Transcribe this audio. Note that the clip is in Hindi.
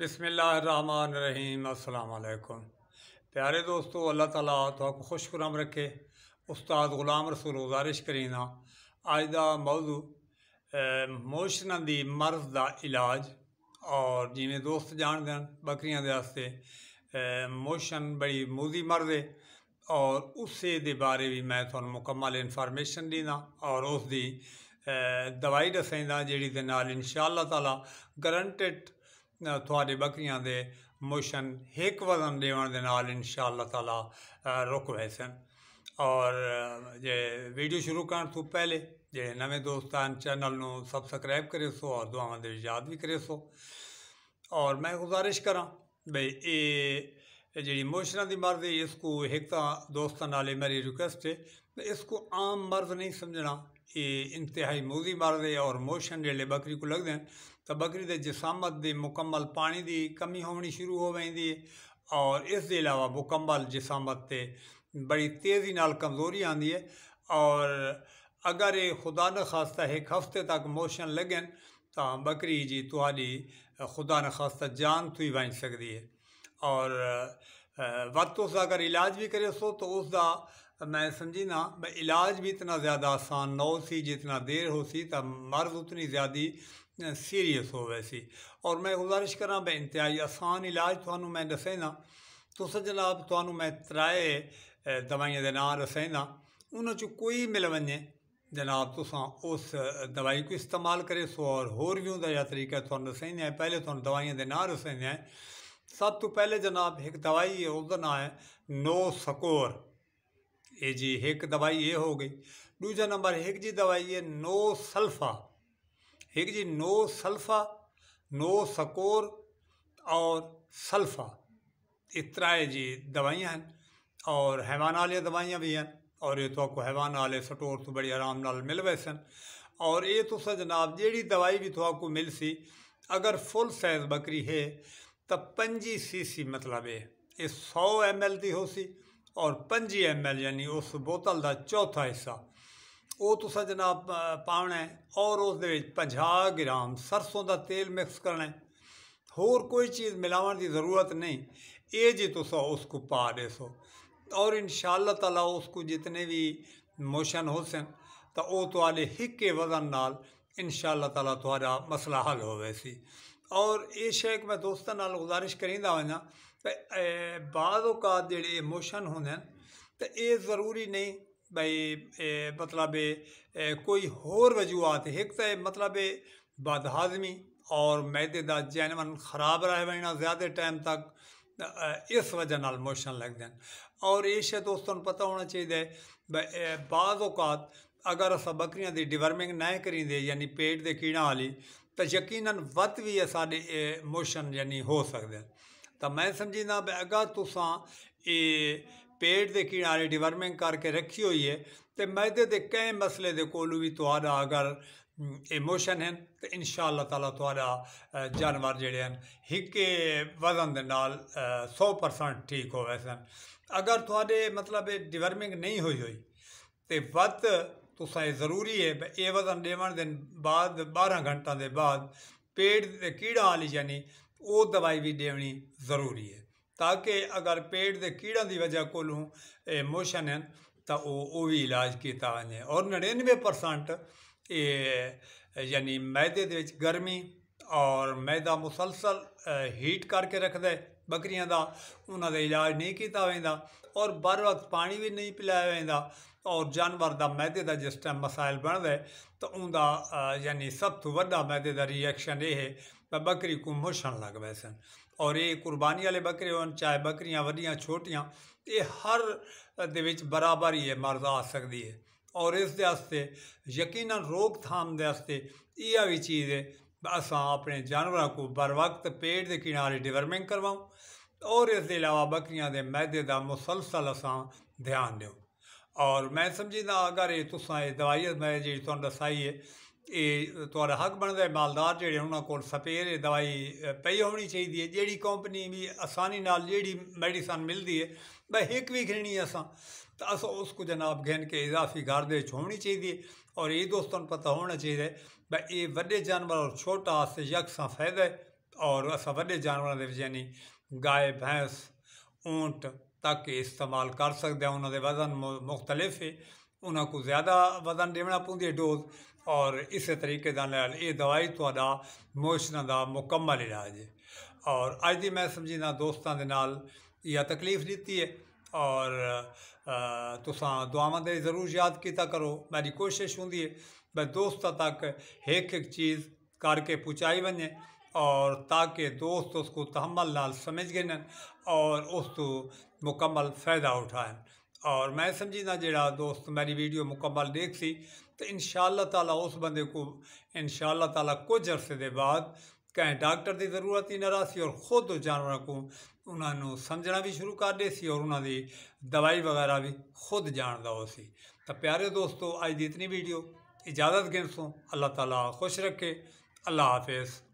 बिसमीम अल्लाम प्यारे दोस्तों अल्लाह ताला तो आपको खुश खुराम रखे उस्ताद ग़ुलाम रसूल गुजारिश करीना अज का मौजू मोशन की मर्ज का इलाज और जिमें दोस्त जानते हैं बकरियों वास्ते मोशन बड़ी मूजी मर्ज है और उस दे बारे भी मैं थोड़ा मुकम्मल इंफॉर्मेशन देना और उसकी दवाई दसेंदा जी इंशाला तला गरंटेड ਤੁਹਾਡੀ ਬੱਕਰੀਆਂ ਦੇ ਮੋਸ਼ਨ ਹੇਕ ਵਜ਼ਨ ਦੇਵਣ ਦੇ ਨਾਲ ਇਨਸ਼ਾ ਅੱਲਾਹ ਤਾਲਾ ਰੁਕ ਵੈ ਸਨ ਔਰ ਜੇ ਵੀਡੀਓ ਸ਼ੁਰੂ ਕਰਨ ਤੋਂ ਪਹਿਲੇ ਜਿਹੜੇ ਨਵੇਂ ਦੋਸਤਾਂ ਚੈਨਲ ਨੂੰ ਸਬਸਕ੍ਰਾਈਬ ਕਰੇ ਸੋ ਔਰ ਦੁਆਵਾਂ ਦੇ ਯਾਦ ਵੀ ਕਰੇ ਸੋ ਔਰ ਮੈਂ ਗੁਜ਼ਾਰਿਸ਼ ਕਰਾਂ ਬਈ ਇਹ जी इमोशनल की मर्ज है इसको एक तो दोस्तों नाले मेरी रिक्वेस्ट है इसको आम मर्ज नहीं समझना ये इंतहाई मोजी मारे और मोशन जेल्लै बकरी को लगते हैं तो बकरी के जसामत दी मुकम्मल पानी की कमी होनी शुरू हो वेंदी है और इस अलावा मुकम्मल जसामत ते बड़ी तेज़ी नाल कमज़ोरी आती है और अगर ये खुदा न खास्ता एक हफ्ते तक मोशन लगन तां तो बकरी जी तुहाडी खुदा न खास्ता जान थी वञी सकती है और वक्त उसका अगर इलाज भी करे सो तो उसका मैं समझी ना भाई इलाज भी इतना ज़्यादा आसान न हो सी जितना देर हो सी तो मर्ज उतनी ज़्यादा सीरीयस हो वैसी और मैं गुजारिश करा भाई इंतहाई आसान इलाज थानू मैं दसें ना तो जनाब थानू मैं त्राए दवाइयां के ना दसें ना उन्होंने कोई मिल वे जनाब तुस उस दवाई को इस्तेमाल करे सो और होर भी उनका तरीका थोड़ा दसें पहले थोड़ा दवाइयां के नाँ दसें सब तो पहले जनाब एक दवाई है उसका ना है नो स्कोर ये जी एक दवाई ये हो गई दूजा नंबर एक जी दवाई है नो सल्फा एक जी नो सल्फा नो स्कोर और सल्फा इस तरह जी दवाइयाँ हैं और हैवान वाली दवाइयाँ भी हैं और ये तो आपको हैवान वाले स्टोर तो बड़ी आराम नाल मिल सन और ये तो सर जनाब जड़ी दवाई भी तो आपको मिल सी अगर फुल साइज बकरी है ਤਾਂ 25 ਸੀਸੀ ਮਤਲਬ ਇਹ ਇਹ 100 ਐਮਐਲ ਦੀ ਹੋਸੀ ਔਰ 25 ਐਮਐਲ ਯਾਨੀ ਉਸ ਬੋਤਲ ਦਾ ਚੌਥਾ ਹਿੱਸਾ ਉਹ ਤੁਸੀਂ ਜਨਾਬ ਪਾਉਣਾ ਹੈ ਔਰ ਉਸ ਦੇ ਵਿੱਚ 50 ਗ੍ਰਾਮ ਸਰਸੋਂ ਦਾ ਤੇਲ ਮਿਕਸ ਕਰਨਾ ਹੈ ਹੋਰ ਕੋਈ ਚੀਜ਼ ਮਿਲਾਉਣ ਦੀ ਜ਼ਰੂਰਤ ਨਹੀਂ ਇਹ ਜੀ ਤੁਸੀਂ ਉਸ ਨੂੰ ਪਾ ਦੇਸੋ और इन ताला उसको जितने भी मोशन हो सन तो वह तो हिक के वजन नाल इन ताला तुम्हारा मसला हल हो वैसी और ਇਹ ਸ਼ੇਕ ਮੈਂ ਦੋਸਤਾਂ ਨਾਲ ਗੁਜ਼ਾਰਿਸ਼ ਕਰਿੰਦਾ ਹਾਂ ਤੇ ਬਾਜ਼ ਔਕਾਤ ਜਿਹੜੇ ਇਮੋਸ਼ਨ ਹੁੰਦੇ ਨੇ ਤੇ ਇਹ ਜ਼ਰੂਰੀ ਨਹੀਂ ਬਈ ਮਤਲਬ ਕੋਈ ਹੋਰ ਵਜੂਹਤ ਇੱਕ ਤਾਂ ਮਤਲਬ ਬਦਹਾਜ਼ਮੀ ਔਰ ਮੈਦੇ ਦਾ ਜੈਨਵਨ ਖਰਾਬ ਰਹਿ ਵੈਣਾ ਜ਼ਿਆਦਾ ਟਾਈਮ ਤੱਕ इस वजह नाल मोशन लगते हैं और ये शे दोस्तों पता होना चाहिए बाज़ अवकात अगर अस बकरियां की डिवर्मिंग ना करेंगे यानी पेट के कीड़ा आली ਤਾਂ ਯਕੀਨਨ ਵੱਧ ਵੀ ਇਹ ਸਾਡੇ ਮੋਸ਼ਨ ਯਾਨੀ ਹੋ ਸਕਦੇ ਤਾਂ ਮੈਂ ਸਮਝੀਦਾ ਵੀ ਅਗਾ ਤੁਸੀਂ ਇਹ ਪੇਟ ਦੇ ਕਿਨਾਰੇ ਡਿਵਰਮਿੰਗ ਕਰਕੇ ਰੱਖੀ ਹੋਈ ਹੈ ਤੇ ਮੈਦੇ ਦੇ ਕਈ ਮਸਲੇ ਦੇ ਕੋਲ ਵੀ ਤੁਹਾਡਾ ਅਗਰ ਇਮੋਸ਼ਨ ਹਨ ਤੇ ਇਨਸ਼ਾ ਅੱਲਾਹ ਤਾਲਾ ਤੁਹਾਡਾ ਜਾਨਵਰ ਜਿਹੜੇ ਹਨ ਹਿੱਕੇ ਵਜ਼ਨ ਦੇ ਨਾਲ 100% ਠੀਕ ਹੋਵੇ ਸਨ ਅਗਰ ਤੁਹਾਡੇ ਮਤਲਬ ਡਿਵਰਮਿੰਗ ਨਹੀਂ ਹੋਈ ਹੋਈ ਤੇ ਵੱਧ ਤੁਸਾਂ ਜ਼ਰੂਰੀ ਹੈ ਇਹ ਵਜ਼ਨ ਦੇਵਣ ਦੇ ਬਾਅਦ 12 ਘੰਟਾ ਦੇ ਬਾਅਦ ਪੇਟ ਦੇ ਕੀੜਾ ਵਾਲੀ ਜਾਨੀ ਉਹ ਦਵਾਈ ਵੀ ਦੇਣੀ ਜ਼ਰੂਰੀ ਹੈ ਤਾਂ ਕਿ ਅਗਰ ਪੇਟ ਦੇ ਕੀੜਾਂ ਦੀ وجہ ਕੋਲੋਂ ਇਹ ਮੋਸ਼ਨ ਹੈ ਤਾਂ ਉਹ ਉਹ ਵੀ ਇਲਾਜ ਕੀਤਾ ਜਾਏ ਔਰ 99% ਇਹ ਯਾਨੀ ਮੈਦੇ ਦੇ ਵਿੱਚ ਗਰਮੀ ਔਰ ਮੈਦਾ ਮੁਸਲਸਲ ਹੀਟ ਕਰਕੇ ਰੱਖਦਾ ਹੈ ਬੱਕਰੀਆਂ ਦਾ ਉਹਨਾਂ ਦਾ ਇਲਾਜ ਨਹੀਂ ਕੀਤਾ ਵੈਂਦਾ ਔਰ ਬਰ ਵਕਤ ਪਾਣੀ ਵੀ ਨਹੀਂ ਪਿਲਾਇਆ ਵੈਂਦਾ ਔਰ ਜਾਨਵਰ ਦਾ ਮੈਦੇ ਦਾ ਜਿਸ ਟਾਈਮ ਮਸਾਇਲ ਬਣਦਾ ਤਾਂ ਉਹਦਾ ਯਾਨੀ ਸਭ ਤੋਂ ਵੱਡਾ ਮੈਦੇ ਦਾ ਰਿਐਕਸ਼ਨ ਇਹ ਹੈ ਤਾਂ ਬੱਕਰੀ ਨੂੰ ਮੋਸ਼ਣ ਲੱਗ ਪਏ ਔਰ ਇਹ ਕੁਰਬਾਨੀ ਵਾਲੇ ਬੱਕਰੇ ਹੋਣ ਚਾਹੇ ਬੱਕਰੀਆਂ ਵੱਡੀਆਂ ਛੋਟੀਆਂ ਇਹ ਹਰ ਦੇ ਵਿੱਚ ਬਰਾਬਰੀ ਹੈ ਮਰਜ਼ਾ ਆ ਸਕਦੀ ਹੈ ਔਰ ਇਸ ਦੇ ਵਾਸਤੇ ਯਕੀਨਨ ਰੋਕਥਾਮ ਦੇ ਵਾਸਤੇ ਇਹ ਵੀ ਚੀਜ਼ ਹੈ ਅਸਾਂ ਆਪਣੇ ਜਾਨਵਰਾਂ ਨੂੰ ਬਰ ਵਕਤ ਪੇਟ ਦੇ ਕਿਨਾਰੇ ਡਿਵਰਮਿੰਗ ਕਰਵਾਉਂ ਔਰ ਇਸ ਦੇ ਇਲਾਵਾ ਬੱਕਰੀਆਂ ਦੇ ਮੈਦੇ ਦਾ ਮੁਸਲਸਲ ਅਸਾਂ ਧਿਆਨ ਦਿਓ ਔਰ ਮੈਂ ਸਮਝਦਾ ਅਗਰ ਇਹ ਤੁਸਾਂ ਇਹ ਦਵਾਈ ਮੈਂ ਜਿਹੜੀ ਤੁਹਾਨੂੰ ਦਸਾਈ ਹੈ ਇਹ ਤੁਹਾਡਾ ਹੱਕ ਬਣਦਾ ਹੈ ਮਾਲਦਾਰ ਜਿਹੜੇ ਉਹਨਾਂ ਕੋਲ ਸਪੇਅਰ ਇਹ ਦਵਾਈ ਪਈ ਹੋਣੀ ਚਾਹੀਦੀ ਹੈ ਜਿਹੜੀ ਕੰਪਨੀ ਵੀ ਆਸਾਨੀ ਨਾਲ ਜਿਹੜੀ ਮੈਡੀਸਨ ਮਿਲਦੀ ਹੈ ਬਈ ਇੱਕ ਵੀ ਖਣੀ ਅਸਾਂ ਤਾਂ ਅਸਾਂ ਉਸ ਕੋ ਜਨਾਬ ਘਨ ਕੇ ਇਜ਼ਾਫੀ ਘਰ ਦੇ ਹੋਣੀ ਚਾਹੀਦੀ ਹੈ और ये दोस्तों पता तो होना चाहिए भाई ये वॾे जानवर और छोटा से यक फायदा है और असां वॾे जानवरां दे यानी गाय भैंस ऊंट तक इस्तेमाल कर सकते हैं उन्होंने वजन मुख्तलिफ है उन्होंने को ज़्यादा वजन देना पौंदी है डोज और इस तरीके ये दवाई थोड़ा मोशन का मुकम्मल इलाज है और अज भी मैं समझी दोस्तों के नाल या तकलीफ दी है और तुसा दुआवां दे ज़रूर याद किया करो मेरी कोशिश होंगी है मैं दोस्त तक एक एक चीज़ करके पहुँचाई वञे और ताकि दोस्त उसको तहमल नाल समझ गए और उस तो मुकम्मल फ़ायदा उठाए और मैं समझीना जोड़ा दोस्त मेरी वीडियो मुकम्मल देख सी तो इन ताला उस बंद को इन ताला कुछ अरसे बाद कें डॉक्टर की जरूरत ही ना रहा और ख़ुद जानवर को ਉਹਨਾਂ ਨੂੰ ਸਮਝਣਾ ਵੀ ਸ਼ੁਰੂ ਕਰਦੇ ਸੀ ਔਰ ਉਹਨਾਂ ਦੀ ਦਵਾਈ ਵਗੈਰਾ ਵੀ ਖੁਦ ਜਾਣਦਾ ਹੋ ਸੀ ਤਾਂ ਪਿਆਰੇ ਦੋਸਤੋ ਅੱਜ ਦੀ ਇਤਨੀ ਵੀਡੀਓ ਇਜਾਜ਼ਤ ਗਿੰਸੋਂ ਅੱਲਾਹ ਤਾਲਾ ਖੁਸ਼ ਰੱਖੇ ਅੱਲਾਹ ਹਾਫਿਜ਼